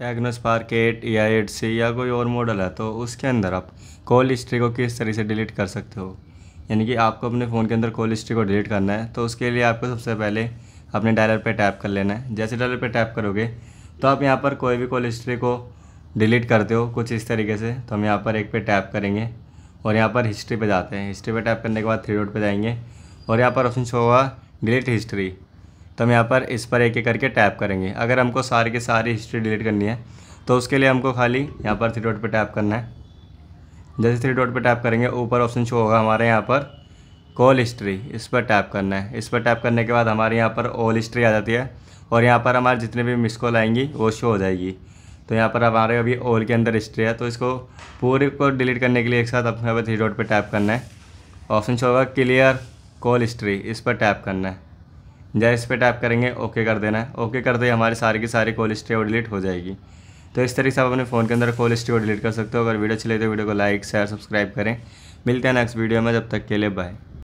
टैगनस park eight या eight C या कोई और मॉडल है तो उसके अंदर आप कॉल हिस्ट्री को किस तरह से डिलीट कर सकते हो यानी कि आपको अपने फ़ोन के अंदर कॉल हिस्ट्री को डिलीट करना है तो उसके लिए आपको सबसे पहले अपने डायलर पे टैप कर लेना है जैसे डायलर पे टैप करोगे तो आप यहाँ पर कोई भी कॉल हिस्ट्री को डिलीट करते हो कुछ इस तरीके से तो हम यहाँ पर एक पे टैप करेंगे और यहाँ पर हिस्ट्री पे जाते हैं हिस्ट्री पे टैप करने के बाद थ्री डॉट पे जाएंगे और यहाँ पर ऑप्शन शो होगा डिलीट हिस्ट्री तो हम यहाँ पर इस पर एक एक करके टैप करेंगे अगर हमको सारे के सारी हिस्ट्री डिलीट करनी है तो उसके लिए हमको खाली यहाँ पर थ्री डॉट पर टैप करना है जैसे थ्री डॉट पर टैप करेंगे ऊपर ऑप्शन शो होगा हमारे यहाँ पर कॉल हिस्ट्री इस पर टैप करना है इस पर टैप करने के बाद हमारे यहाँ पर ऑल हिस्ट्री आ जाती है और यहाँ पर हमारे जितने भी मिस कॉल आएंगी वो शो हो जाएगी तो यहाँ पर हमारे अभी ऑल के अंदर हिस्ट्री है तो इसको पूरे को डिलीट करने के लिए एक साथ अपने थ्री डॉट पर टैप करना है ऑप्शन शो होगा क्लियर कॉल हिस्ट्री इस पर टैप करना है जैसे इस पर टैप करेंगे ओके कर देना है ओके कर दे हमारे सारी की सारी कॉल हिस्ट्री और डिलीट हो जाएगी तो इस तरीके से आप अपने फ़ोन के अंदर कॉल हिस्ट्री और डिलीट कर सकते हो अगर वीडियो अच्छी लगे तो वीडियो को लाइक शेयर सब्सक्राइब करें मिलते हैं नेक्स्ट वीडियो में जब तक के लिए बाय